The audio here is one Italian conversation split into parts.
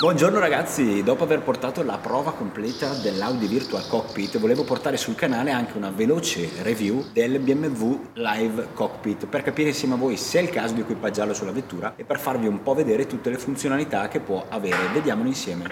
Buongiorno ragazzi, dopo aver portato la prova completa dell'Audi Virtual Cockpit volevo portare sul canale anche una veloce review del BMW Live Cockpit per capire insieme a voi se è il caso di equipaggiarlo sulla vettura e per farvi un po' vedere tutte le funzionalità che può avere. Vediamolo insieme.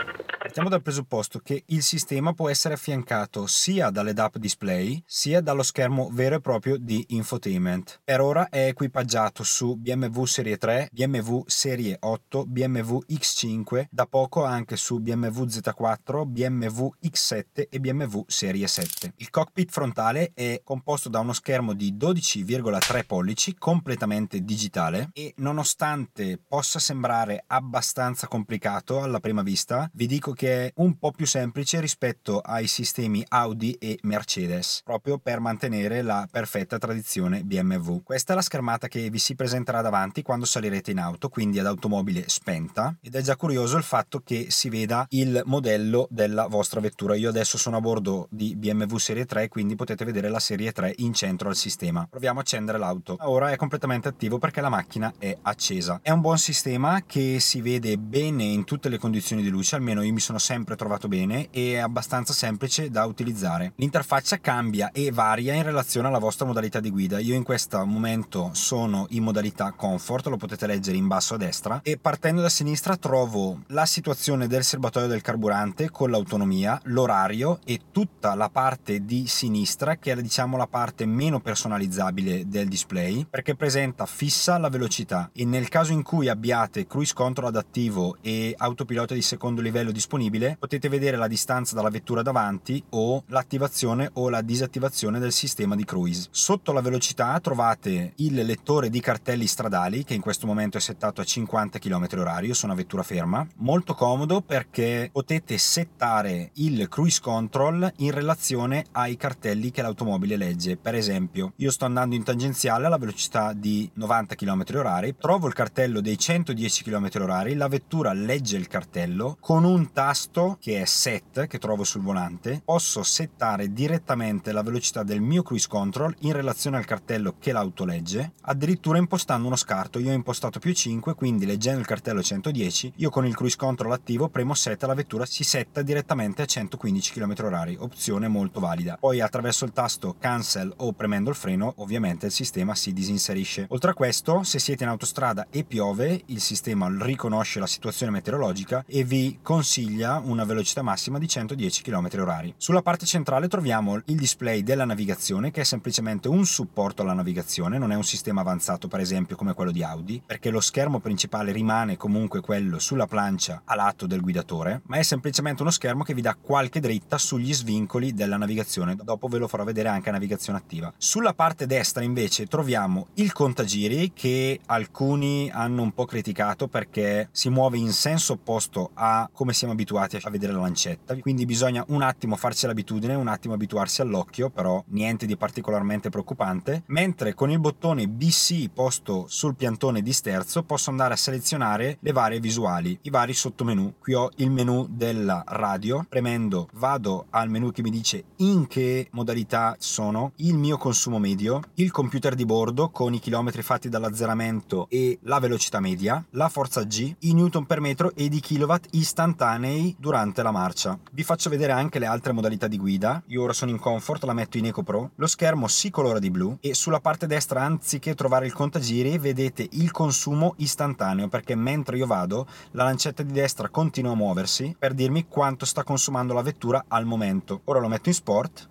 Partiamo dal presupposto che il sistema può essere affiancato sia dalle DAP display sia dallo schermo vero e proprio di infotainment. Per ora è equipaggiato su BMW Serie 3, BMW Serie 8, BMW X5, da poco anche su BMW Z4, BMW X7 e BMW Serie 7. Il cockpit frontale è composto da uno schermo di 12,3 pollici completamente digitale e nonostante possa sembrare abbastanza complicato alla prima vista, vi dico che è un po' più semplice rispetto ai sistemi Audi e Mercedes, proprio per mantenere la perfetta tradizione BMW. Questa è la schermata che vi si presenterà davanti quando salirete in auto, quindi ad automobile spenta, ed è già curioso il fatto che si veda il modello della vostra vettura. Io adesso sono a bordo di BMW Serie 3, quindi potete vedere la Serie 3 in centro al sistema. Proviamo a accendere l'auto. Ora è completamente attivo perché la macchina è accesa. È un buon sistema che si vede bene in tutte le condizioni di luce, almeno io mi sono sono sempre trovato bene e è abbastanza semplice da utilizzare. L'interfaccia cambia e varia in relazione alla vostra modalità di guida. Io in questo momento sono in modalità comfort, lo potete leggere in basso a destra e partendo da sinistra trovo la situazione del serbatoio del carburante con l'autonomia, l'orario e tutta la parte di sinistra che è diciamo la parte meno personalizzabile del display perché presenta fissa la velocità e nel caso in cui abbiate cruise control adattivo e autopilota di secondo livello disponibile disponibile potete vedere la distanza dalla vettura davanti o l'attivazione o la disattivazione del sistema di cruise. Sotto la velocità trovate il lettore di cartelli stradali che in questo momento è settato a 50 km/h, io sono a vettura ferma, molto comodo perché potete settare il cruise control in relazione ai cartelli che l'automobile legge. Per esempio, io sto andando in tangenziale alla velocità di 90 km/h, trovo il cartello dei 110 km/h, la vettura legge il cartello con un tasto che è set che trovo sul volante posso settare direttamente la velocità del mio cruise control in relazione al cartello che l'auto legge, addirittura impostando uno scarto. Io ho impostato più 5, quindi leggendo il cartello 110, io con il cruise control attivo premo set la vettura si setta direttamente a 115 km/h, opzione molto valida. Poi attraverso il tasto cancel o premendo il freno, ovviamente il sistema si disinserisce. Oltre a questo, se siete in autostrada e piove, il sistema riconosce la situazione meteorologica e vi consiglio consiglia una velocità massima di 110 km/h. Sulla parte centrale troviamo il display della navigazione che è semplicemente un supporto alla navigazione, non è un sistema avanzato per esempio come quello di Audi, perché lo schermo principale rimane comunque quello sulla plancia a lato del guidatore, ma è semplicemente uno schermo che vi dà qualche dritta sugli svincoli della navigazione, dopo ve lo farò vedere anche a navigazione attiva. Sulla parte destra invece troviamo il contagiri che alcuni hanno un po' criticato perché si muove in senso opposto a come siamo abituati a vedere la lancetta, quindi bisogna un attimo farci l'abitudine, un attimo abituarsi all'occhio, però niente di particolarmente preoccupante, mentre con il bottone BC posto sul piantone di sterzo posso andare a selezionare le varie visuali, i vari sottomenu. Qui ho il menu della radio, premendo vado al menu che mi dice in che modalità sono, il mio consumo medio, il computer di bordo con i chilometri fatti dall'azzeramento e la velocità media, la forza G, i newton per metro ed i kilowatt istantanei estranei durante la marcia. Vi faccio vedere anche le altre modalità di guida. Io ora sono in comfort, la metto in Eco Pro. Lo schermo si colora di blu e sulla parte destra, anziché trovare il contagiri, vedete il consumo istantaneo perché mentre io vado la lancetta di destra continua a muoversi per dirmi quanto sta consumando la vettura al momento. Ora lo metto in sport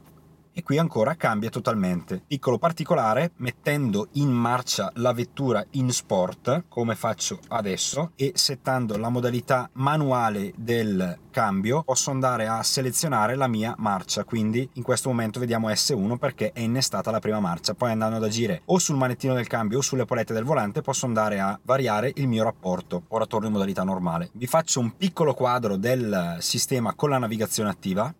e qui ancora cambia totalmente. Piccolo particolare, mettendo in marcia la vettura in sport, come faccio adesso, e settando la modalità manuale del cambio, posso andare a selezionare la mia marcia, quindi in questo momento vediamo S1 perché è innestata la prima marcia, poi andando ad agire o sul manettino del cambio o sulle polette del volante posso andare a variare il mio rapporto. Ora torno in modalità normale. Vi faccio un piccolo quadro del sistema con la navigazione attiva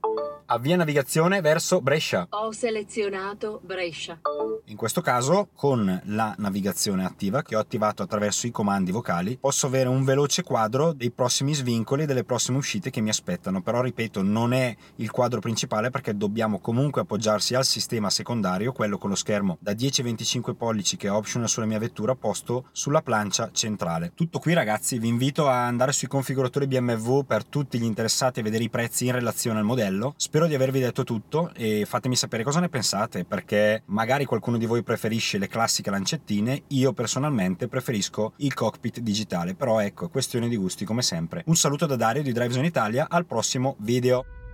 avvia navigazione verso Brescia. Ho selezionato Brescia. In questo caso, con la navigazione attiva che ho attivato attraverso i comandi vocali, posso avere un veloce quadro dei prossimi svincoli e delle prossime uscite che mi aspettano. Però, ripeto, non è il quadro principale perché dobbiamo comunque appoggiarsi al sistema secondario, quello con lo schermo da 10-25 pollici che è optional sulla mia vettura, posto sulla plancia centrale. Tutto qui, ragazzi, vi invito a andare sui configuratori BMW per tutti gli interessati a vedere i prezzi in relazione al modello. Spero Spero di avervi detto tutto e fatemi sapere cosa ne pensate, perché magari qualcuno di voi preferisce le classiche lancettine, io personalmente preferisco il cockpit digitale, però ecco, è questione di gusti come sempre. Un saluto da Dario di DriveZone Italia, al prossimo video!